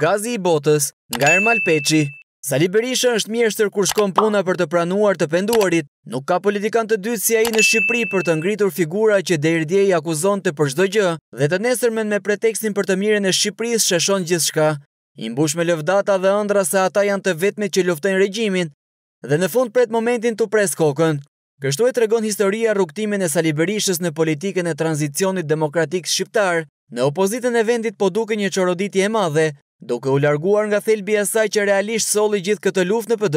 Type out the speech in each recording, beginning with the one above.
Gazi i botës, nga Ermal Peqi. Sali Berisha është mjeshtër kur shkon puna për të pranuar të penduarit, nuk ka politikan të dytë si a i në Shqipri për të ngritur figura që derdje i akuzon të përshdo gjë dhe të nesërmen me preteksin për të miren e Shqipris sheshon gjithë shka. I mbush me lëvdata dhe ëndra se ata janë të vetme që luftojnë regjimin dhe në fund për e të momentin të pres kokën. Kështu e tregon historia rukëtimin e Sali Berishës në politikën e tranzicionit demokratik shqiptar, në opozitën e vendit po duke një qoroditje e madhe, duke u larguar nga thelbi e saj që realisht soli gjithë këtë luftë në PD,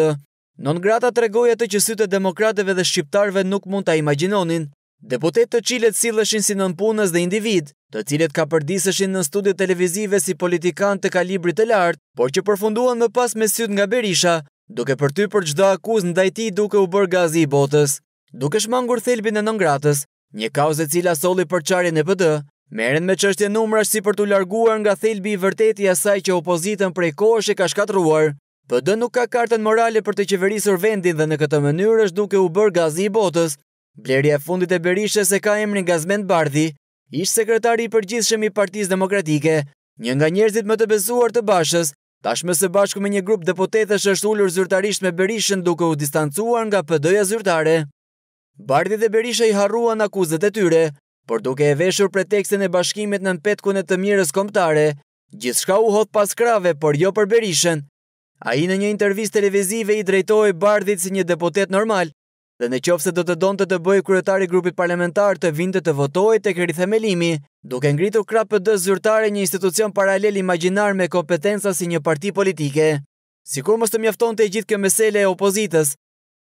non grata të regoj atë që sytë demokrateve dhe shqiptarve nuk mund të imaginonin, deputet të cilet sileshin si nënpunës dhe individ, të cilet ka përdisëshin në studiet televizive si politikan të kalibrit të lartë, por që përfunduan më pas me sytë nga Berisha, duke për ty për gjdo akuz në dajti duke u bërë gazi i botës. Duke shmangur thelbin e non gratës, një kauze cila soli për e PD, Meren me qështje numra si për të larguar nga thelbi i vërtetja saj që opozitën prej kosh e ka shkatruar, PD nuk ka kartën morale për të qeverisur vendin dhe në këtë mënyrë është duke u bërë gazi i botës. Blerja fundit e berishe se ka emrin gazment bardhi, ishtë sekretari i përgjithshëm i partiz demokratike, një nga njerëzit më të besuar të bashës, tashme se bashku me një grup depotetës është ullur zyrtarisht me berishën duke u distancuar nga PD-ja zyrtare. Bardhi dhe berishe i harruan akuzet e tyre, por duke e veshur pretekstin e bashkimit në nëpetkun e të mirës komptare, gjithë shka u hot pas krave, por jo për berishën. A i në një intervjis televizive i drejtoj bardhit si një depotet normal, dhe në qofë se do të donë të të bëjë kryetari grupit parlamentar të vindë të votoj të këri themelimi, duke ngritu krapë për dë zyrtare një institucion paralel imaginar me kompetenca si një parti politike. Si kur mos të mjafton të gjithë kjo mesele e opozitës,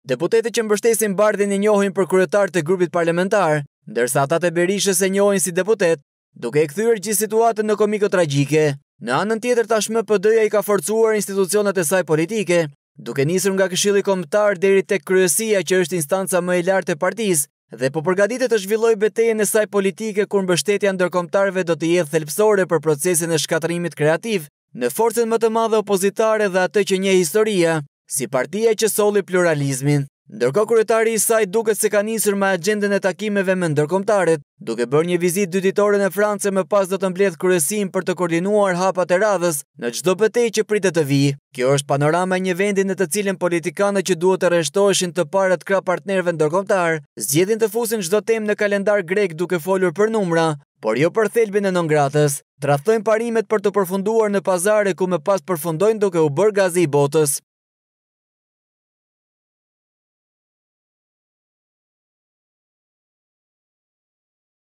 deputete që mbështesin bardhin e njohin për kryetar të grupit parlamentar, ndërsa ata të berishës e njojnë si deputet, duke e këthyrë gjithë situatën në komiko tragjike, në anën tjetër tashmë PD-ja i ka forcuar institucionet e saj politike, duke njësër nga këshili komptar deri të kryesia që është instanca më e lartë e partiz, dhe po përgatit e të zhvilloj beteje e saj politike kur mbështetja ndërkomtarve do të jetë thelpsore për procesin e shkatrimit kreativ, në forcen më të madhe opozitare dhe atë që nje historia, si partia që soli pluralizmin. Ndërko kuretari i saj duke se ka njësër me agendën e takimeve me ndërkomtarit, duke bërë një vizit ditore në France me pas do të mbledh kërësim për të koordinuar hapat e radhës në gjdo pëtej që pritë të vijë. Kjo është panorama një vendin në të cilin politikanë që duhet të reshtoheshin të parët kra partnerve ndërkomtar, zgjedhin të fusin gjdo tem në kalendar grek duke folur për numra, por jo për thelbin e nëngratës, trathojnë parimet për të përfunduar në pazare ku me pas përfundojnë duke u bërë gazi i botës.